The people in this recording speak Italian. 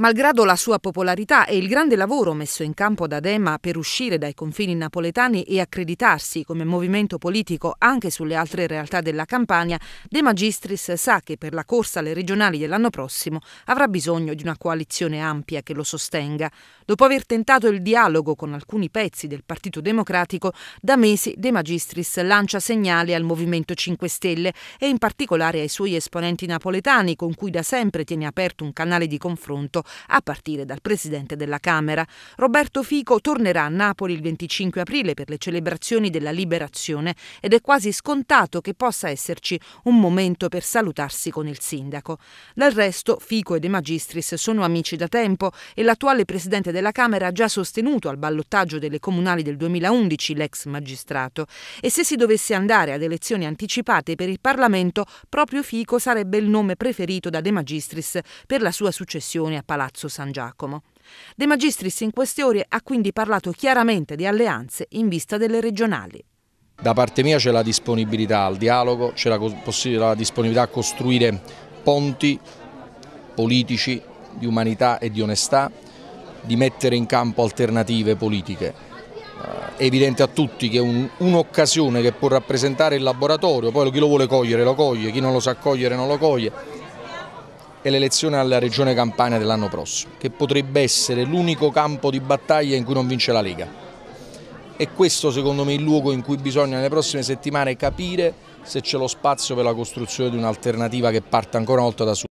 Malgrado la sua popolarità e il grande lavoro messo in campo da Dema per uscire dai confini napoletani e accreditarsi come movimento politico anche sulle altre realtà della Campania, De Magistris sa che per la corsa alle regionali dell'anno prossimo avrà bisogno di una coalizione ampia che lo sostenga. Dopo aver tentato il dialogo con alcuni pezzi del Partito Democratico, da mesi De Magistris lancia segnali al Movimento 5 Stelle e in particolare ai suoi esponenti napoletani con cui da sempre tiene aperto un canale di confronto a partire dal presidente della Camera. Roberto Fico tornerà a Napoli il 25 aprile per le celebrazioni della liberazione ed è quasi scontato che possa esserci un momento per salutarsi con il sindaco. Del resto, Fico e De Magistris sono amici da tempo e l'attuale presidente della Camera ha già sostenuto al ballottaggio delle comunali del 2011 l'ex magistrato e se si dovesse andare ad elezioni anticipate per il Parlamento, proprio Fico sarebbe il nome preferito da De Magistris per la sua successione a Palazzo San Giacomo. De Magistris in queste ore ha quindi parlato chiaramente di alleanze in vista delle regionali. Da parte mia c'è la disponibilità al dialogo, c'è la, la disponibilità a costruire ponti politici di umanità e di onestà, di mettere in campo alternative politiche. Eh, è evidente a tutti che un'occasione un che può rappresentare il laboratorio, poi chi lo vuole cogliere lo coglie, chi non lo sa cogliere non lo coglie, è l'elezione alla Regione Campania dell'anno prossimo, che potrebbe essere l'unico campo di battaglia in cui non vince la Lega. E questo secondo me è il luogo in cui bisogna nelle prossime settimane capire se c'è lo spazio per la costruzione di un'alternativa che parta ancora una volta da su.